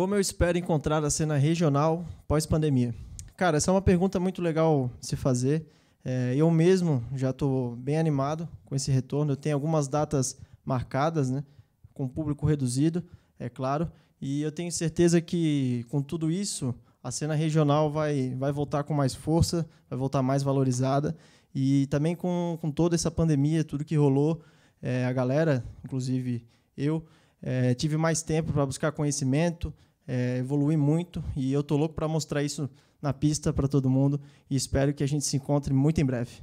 Como eu espero encontrar a cena regional pós-pandemia? Cara, essa é uma pergunta muito legal se fazer. É, eu mesmo já estou bem animado com esse retorno. Eu tenho algumas datas marcadas, né, com público reduzido, é claro. E eu tenho certeza que, com tudo isso, a cena regional vai, vai voltar com mais força, vai voltar mais valorizada. E também com, com toda essa pandemia, tudo que rolou, é, a galera, inclusive eu, é, tive mais tempo para buscar conhecimento, é, evoluir muito e eu tô louco para mostrar isso na pista para todo mundo e espero que a gente se encontre muito em breve.